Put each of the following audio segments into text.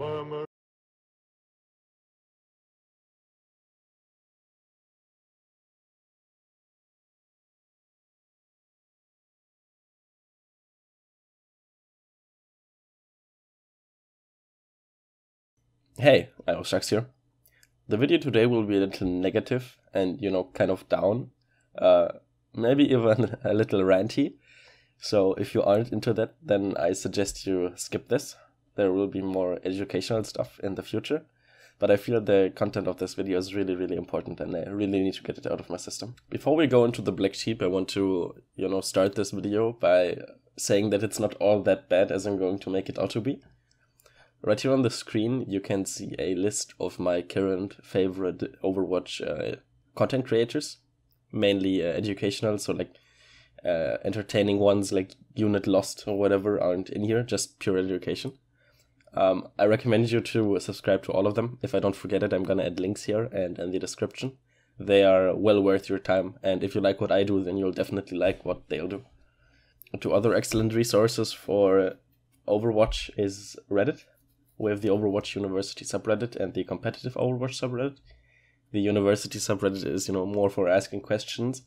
murmur Hey, Aerosharks here. The video today will be a little negative and, you know, kind of down. Uh, maybe even a little ranty. So if you aren't into that, then I suggest you skip this there will be more educational stuff in the future. But I feel the content of this video is really, really important and I really need to get it out of my system. Before we go into the black sheep, I want to, you know, start this video by saying that it's not all that bad as I'm going to make it out to be. Right here on the screen, you can see a list of my current favorite Overwatch uh, content creators, mainly uh, educational, so like uh, entertaining ones like Unit Lost or whatever aren't in here, just pure education. Um, I recommend you to subscribe to all of them. If I don't forget it, I'm gonna add links here and in the description. They are well worth your time, and if you like what I do, then you'll definitely like what they'll do. Two other excellent resources for Overwatch is Reddit. We have the Overwatch University subreddit and the competitive Overwatch subreddit. The university subreddit is, you know, more for asking questions,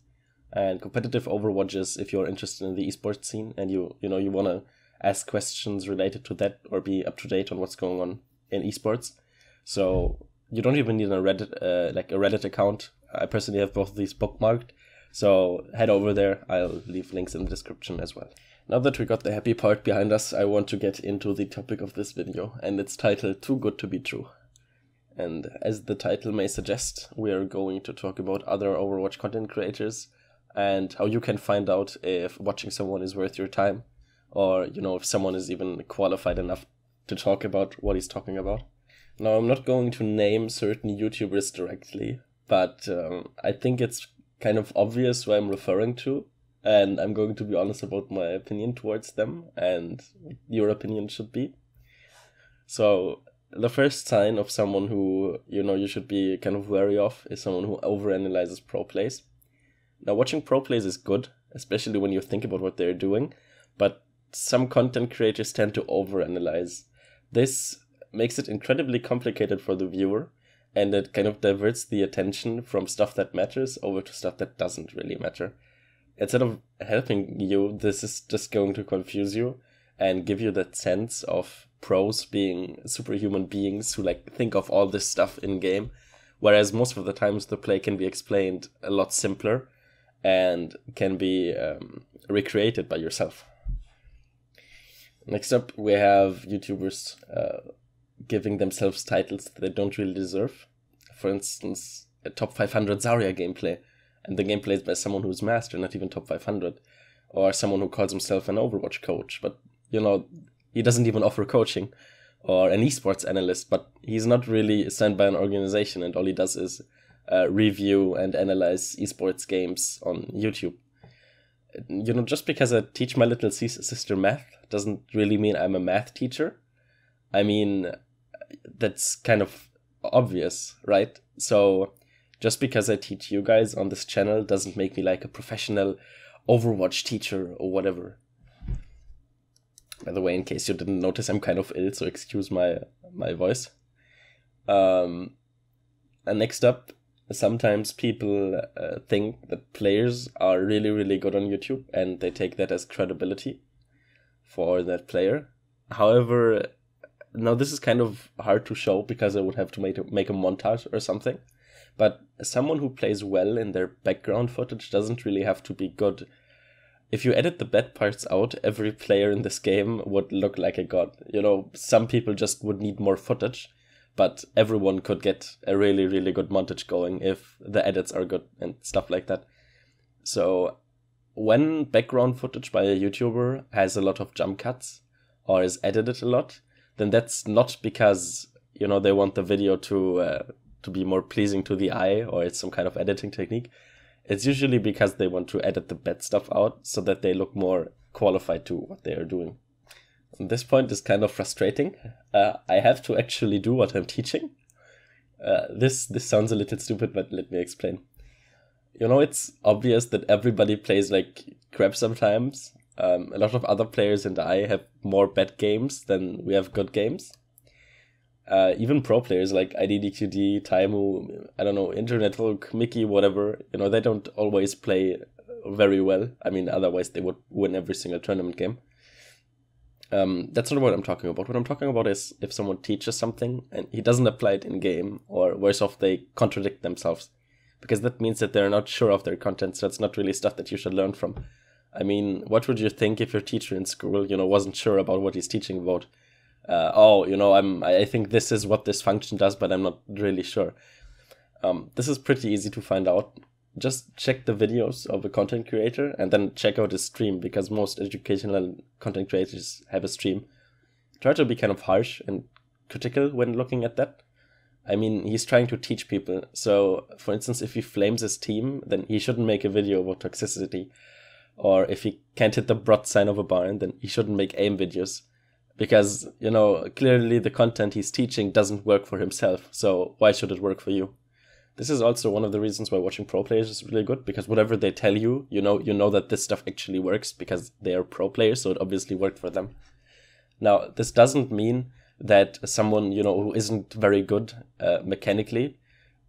and competitive Overwatch is if you're interested in the esports scene and you, you know, you wanna ask questions related to that or be up to date on what's going on in esports. So you don't even need a Reddit uh, like a Reddit account. I personally have both of these bookmarked. So head over there. I'll leave links in the description as well. Now that we got the happy part behind us, I want to get into the topic of this video, and it's titled Too Good to Be True. And as the title may suggest, we are going to talk about other Overwatch content creators and how you can find out if watching someone is worth your time or you know if someone is even qualified enough to talk about what he's talking about. Now I'm not going to name certain YouTubers directly, but um, I think it's kind of obvious who I'm referring to, and I'm going to be honest about my opinion towards them and your opinion should be. So the first sign of someone who you know you should be kind of wary of is someone who overanalyzes pro plays. Now watching pro plays is good, especially when you think about what they're doing, but some content creators tend to overanalyze. This makes it incredibly complicated for the viewer, and it kind of diverts the attention from stuff that matters over to stuff that doesn't really matter. Instead of helping you, this is just going to confuse you and give you that sense of pros being superhuman beings who like think of all this stuff in game, whereas most of the times the play can be explained a lot simpler and can be um, recreated by yourself. Next up, we have YouTubers uh, giving themselves titles they don't really deserve. For instance, a top 500 Zarya gameplay, and the gameplay is by someone who's master, not even top 500, or someone who calls himself an Overwatch coach, but you know, he doesn't even offer coaching, or an esports analyst, but he's not really sent by an organization, and all he does is uh, review and analyze esports games on YouTube you know, just because I teach my little sister math doesn't really mean I'm a math teacher. I mean, that's kind of obvious, right? So just because I teach you guys on this channel doesn't make me like a professional Overwatch teacher or whatever. By the way, in case you didn't notice, I'm kind of ill, so excuse my my voice. Um, and next up, sometimes people uh, think that players are really really good on youtube and they take that as credibility for that player however now this is kind of hard to show because i would have to make a, make a montage or something but someone who plays well in their background footage doesn't really have to be good if you edit the bad parts out every player in this game would look like a god you know some people just would need more footage but everyone could get a really really good montage going if the edits are good and stuff like that so when background footage by a youtuber has a lot of jump cuts or is edited a lot then that's not because you know they want the video to uh, to be more pleasing to the eye or it's some kind of editing technique it's usually because they want to edit the bad stuff out so that they look more qualified to what they are doing this point is kind of frustrating. Uh, I have to actually do what I'm teaching. Uh, this this sounds a little stupid, but let me explain. You know, it's obvious that everybody plays like crap sometimes. Um, a lot of other players and I have more bad games than we have good games. Uh, even pro players like IDDQD, Taimu, I don't know, Internet Hulk, Mickey, whatever, you know, they don't always play very well. I mean, otherwise they would win every single tournament game. Um, that's not what I'm talking about. What I'm talking about is if someone teaches something and he doesn't apply it in game, or worse off, they contradict themselves, because that means that they're not sure of their content. So that's not really stuff that you should learn from. I mean, what would you think if your teacher in school, you know, wasn't sure about what he's teaching about? Uh, oh, you know, I'm I think this is what this function does, but I'm not really sure. Um, this is pretty easy to find out just check the videos of a content creator and then check out his stream because most educational content creators have a stream. Try to be kind of harsh and critical when looking at that. I mean, he's trying to teach people. So, for instance, if he flames his team, then he shouldn't make a video about toxicity. Or if he can't hit the broad sign of a barn, then he shouldn't make aim videos. Because, you know, clearly the content he's teaching doesn't work for himself. So, why should it work for you? this is also one of the reasons why watching pro players is really good because whatever they tell you, you know, you know that this stuff actually works because they are pro players, so it obviously worked for them. Now, this doesn't mean that someone you know who isn't very good uh, mechanically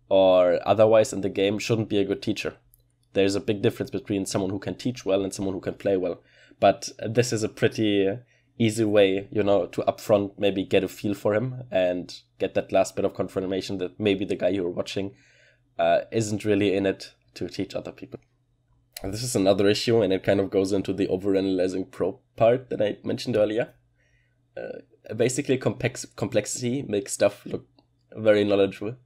or otherwise in the game shouldn't be a good teacher. There's a big difference between someone who can teach well and someone who can play well. But this is a pretty easy way, you know, to upfront maybe get a feel for him and get that last bit of confirmation that maybe the guy you're watching uh, isn't really in it to teach other people. And this is another issue, and it kind of goes into the overanalyzing pro part that I mentioned earlier. Uh, basically, complex complexity makes stuff look very knowledgeable.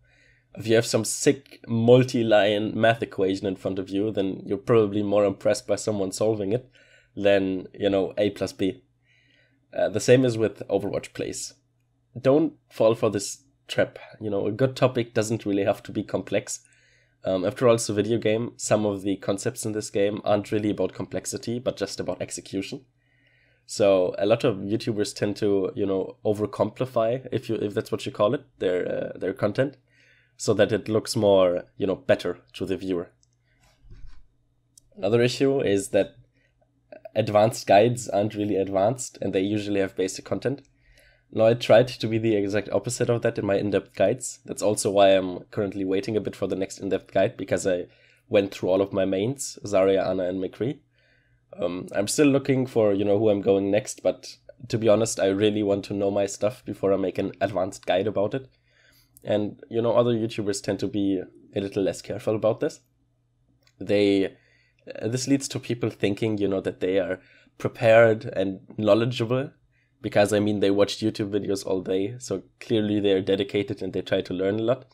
If you have some sick multi-line math equation in front of you, then you're probably more impressed by someone solving it than you know A plus B. Uh, the same is with Overwatch plays. Don't fall for this trap. You know, a good topic doesn't really have to be complex. Um, after all, it's a video game. Some of the concepts in this game aren't really about complexity, but just about execution. So a lot of YouTubers tend to, you know, overcomplify if you if that's what you call it their uh, their content, so that it looks more, you know, better to the viewer. Another issue is that advanced guides aren't really advanced, and they usually have basic content. Now, I tried to be the exact opposite of that in my in depth guides. That's also why I'm currently waiting a bit for the next in depth guide because I went through all of my mains Zarya, Ana, and McCree. Um, I'm still looking for you know who I'm going next, but to be honest, I really want to know my stuff before I make an advanced guide about it. And you know, other YouTubers tend to be a little less careful about this. They uh, this leads to people thinking you know that they are prepared and knowledgeable because I mean they watch YouTube videos all day, so clearly they're dedicated and they try to learn a lot.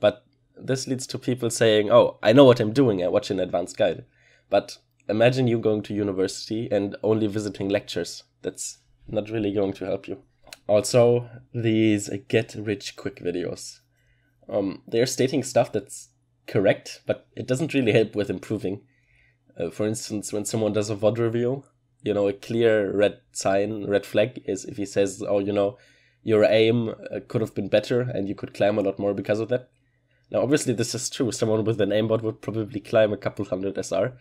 But this leads to people saying, "Oh, I know what I'm doing. I watch an advanced guide." But imagine you going to university and only visiting lectures. That's not really going to help you. Also, these get rich quick videos. Um, they're stating stuff that's correct, but it doesn't really help with improving. Uh, for instance, when someone does a VOD review, you know a clear red sign red flag is if he says oh you know your aim uh, could have been better and you could climb a lot more because of that now obviously this is true someone with an aimbot would probably climb a couple hundred sr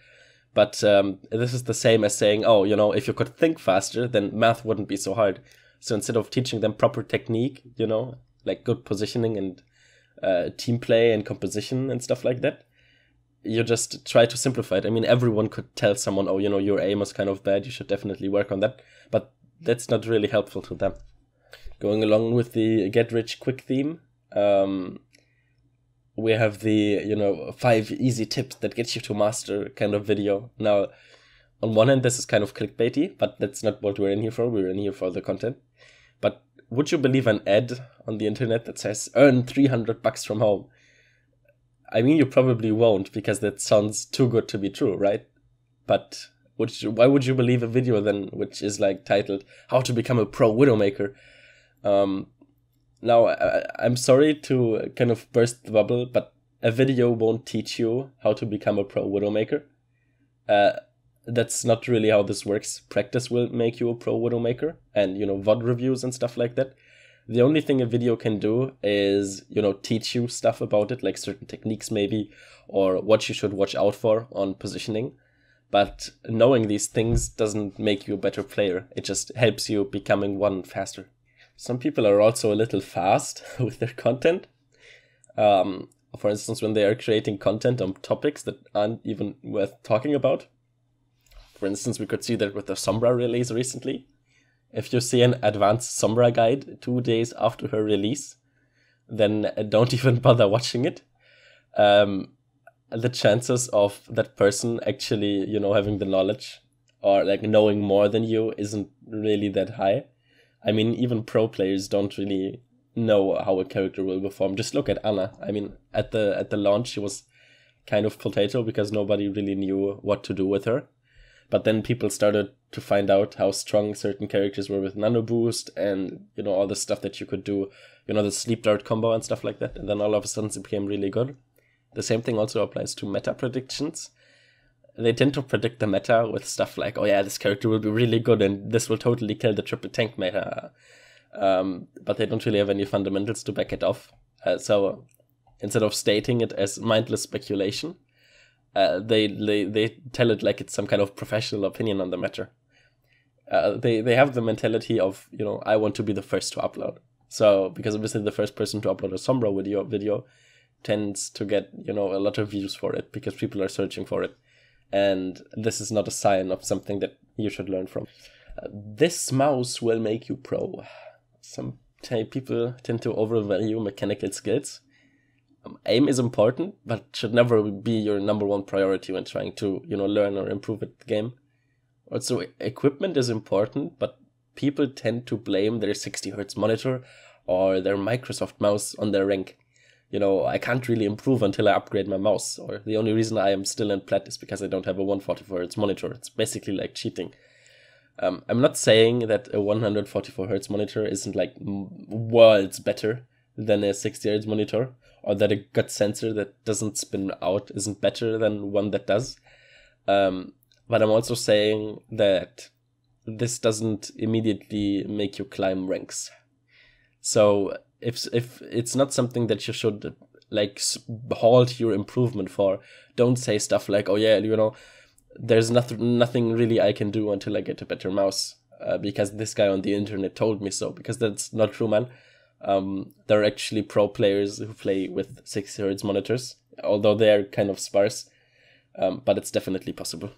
but um, this is the same as saying oh you know if you could think faster then math wouldn't be so hard so instead of teaching them proper technique you know like good positioning and uh, team play and composition and stuff like that you just try to simplify it. I mean, everyone could tell someone, oh, you know, your aim is kind of bad. You should definitely work on that. But that's not really helpful to them. Going along with the get rich quick theme, um, we have the, you know, five easy tips that get you to master kind of video. Now, on one hand, this is kind of clickbaity, but that's not what we're in here for. We're in here for the content. But would you believe an ad on the internet that says, earn 300 bucks from home? I mean, you probably won't because that sounds too good to be true, right? But would you, why would you believe a video then, which is like titled "How to Become a Pro Widowmaker"? Um, now, I, I'm sorry to kind of burst the bubble, but a video won't teach you how to become a pro widowmaker. Uh, that's not really how this works. Practice will make you a pro widowmaker, and you know VOD reviews and stuff like that the only thing a video can do is you know teach you stuff about it like certain techniques maybe or what you should watch out for on positioning but knowing these things doesn't make you a better player it just helps you becoming one faster some people are also a little fast with their content um, for instance when they are creating content on topics that aren't even worth talking about for instance we could see that with the sombra release recently if you see an advanced Sombra guide two days after her release, then don't even bother watching it. Um, the chances of that person actually, you know, having the knowledge or like knowing more than you isn't really that high. I mean, even pro players don't really know how a character will perform. Just look at Anna. I mean, at the at the launch, she was kind of potato because nobody really knew what to do with her. But then people started to find out how strong certain characters were with nano boost and you know all the stuff that you could do, you know the sleep dart combo and stuff like that. And then all of a sudden it became really good. The same thing also applies to meta predictions. They tend to predict the meta with stuff like, oh yeah, this character will be really good and this will totally kill the triple tank meta. Um, but they don't really have any fundamentals to back it off. Uh, so instead of stating it as mindless speculation, uh, they, they they tell it like it's some kind of professional opinion on the matter. Uh, they they have the mentality of you know I want to be the first to upload. So because obviously the first person to upload a Sombra video video tends to get you know a lot of views for it because people are searching for it, and this is not a sign of something that you should learn from. Uh, this mouse will make you pro. Some t- people tend to overvalue mechanical skills um, aim is important, but should never be your number one priority when trying to you know learn or improve at the game. Also, equipment is important, but people tend to blame their 60 hertz monitor or their Microsoft mouse on their rank. You know, I can't really improve until I upgrade my mouse, or the only reason I am still in plat is because I don't have a 144 hertz monitor. It's basically like cheating. Um, I'm not saying that a 144 hertz monitor isn't like worlds better, than a 60 hertz monitor, or that a gut sensor that doesn't spin out isn't better than one that does. Um, but I'm also saying that this doesn't immediately make you climb ranks. So if if it's not something that you should like halt your improvement for, don't say stuff like, "Oh yeah, you know, there's nothing nothing really I can do until I get a better mouse." Uh, because this guy on the internet told me so because that's not true man um, there are actually pro players who play with 60 hertz monitors, although they are kind of sparse, um, but it's definitely possible.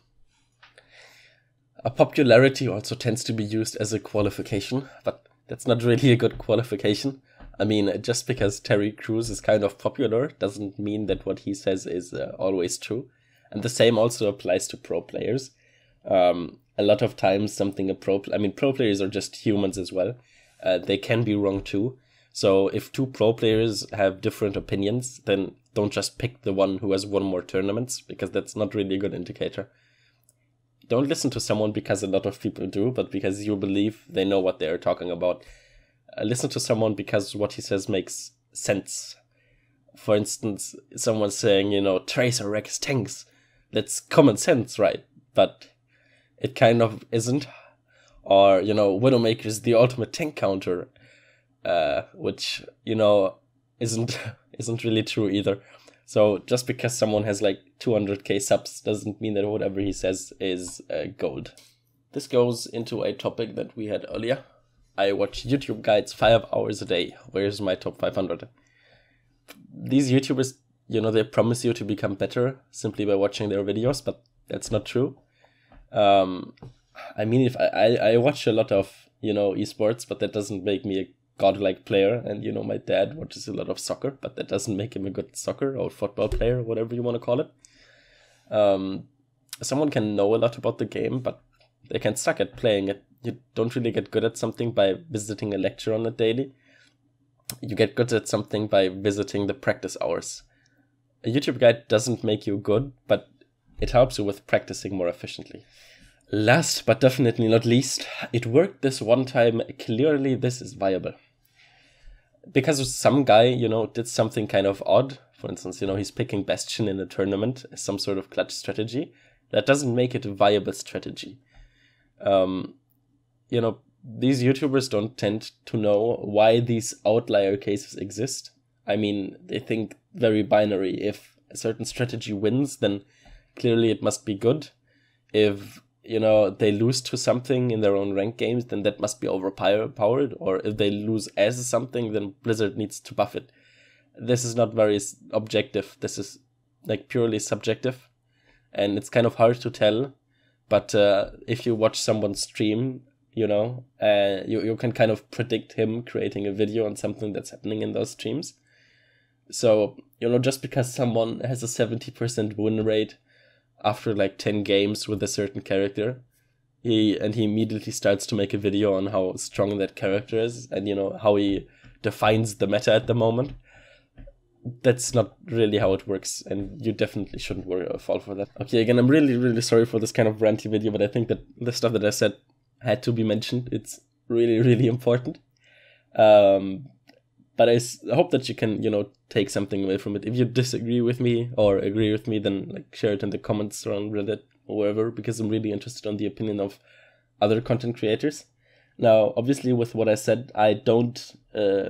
A popularity also tends to be used as a qualification, but that's not really a good qualification. I mean, just because Terry Crews is kind of popular doesn't mean that what he says is uh, always true. And the same also applies to pro players. Um, a lot of times, something a pro, I mean, pro players are just humans as well. Uh, they can be wrong too. So if two pro players have different opinions, then don't just pick the one who has won more tournaments because that's not really a good indicator. Don't listen to someone because a lot of people do, but because you believe they know what they are talking about. Uh, listen to someone because what he says makes sense. For instance, someone saying, you know, Tracer wrecks tanks. That's common sense, right? But it kind of isn't. Or, you know, Widowmaker is the ultimate tank counter uh, which you know isn't isn't really true either. So just because someone has like 200k subs doesn't mean that whatever he says is uh, gold. This goes into a topic that we had earlier. I watch YouTube guides five hours a day. Where's my top 500? These YouTubers, you know, they promise you to become better simply by watching their videos, but that's not true. Um, I mean, if I, I, I watch a lot of you know esports, but that doesn't make me a godlike player, and you know my dad watches a lot of soccer, but that doesn't make him a good soccer or football player, whatever you want to call it. Um, someone can know a lot about the game, but they can suck at playing it. You don't really get good at something by visiting a lecture on a daily. You get good at something by visiting the practice hours. A YouTube guide doesn't make you good, but it helps you with practicing more efficiently. Last but definitely not least, it worked this one time. Clearly, this is viable. Because some guy, you know, did something kind of odd. For instance, you know, he's picking Bastion in a tournament as some sort of clutch strategy. That doesn't make it a viable strategy. Um, you know, these YouTubers don't tend to know why these outlier cases exist. I mean, they think very binary. If a certain strategy wins, then clearly it must be good. If you know they lose to something in their own rank games, then that must be overpowered. Or if they lose as something, then Blizzard needs to buff it. This is not very objective. This is like purely subjective, and it's kind of hard to tell. But uh, if you watch someone stream, you know, uh, you you can kind of predict him creating a video on something that's happening in those streams. So you know, just because someone has a seventy percent win rate after like 10 games with a certain character he and he immediately starts to make a video on how strong that character is and you know how he defines the meta at the moment that's not really how it works and you definitely shouldn't worry or uh, fall for that okay again i'm really really sorry for this kind of ranty video but i think that the stuff that i said had to be mentioned it's really really important um but I, s- I hope that you can you know take something away from it if you disagree with me or agree with me then like share it in the comments or on reddit or wherever because i'm really interested on the opinion of other content creators now obviously with what i said i don't uh,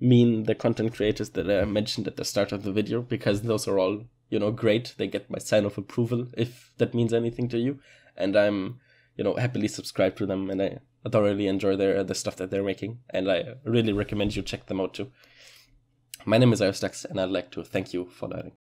mean the content creators that i mentioned at the start of the video because those are all you know great they get my sign of approval if that means anything to you and i'm you know happily subscribed to them and i thoroughly enjoy their the stuff that they're making, and I really recommend you check them out too. My name is Aristax, and I'd like to thank you for learning.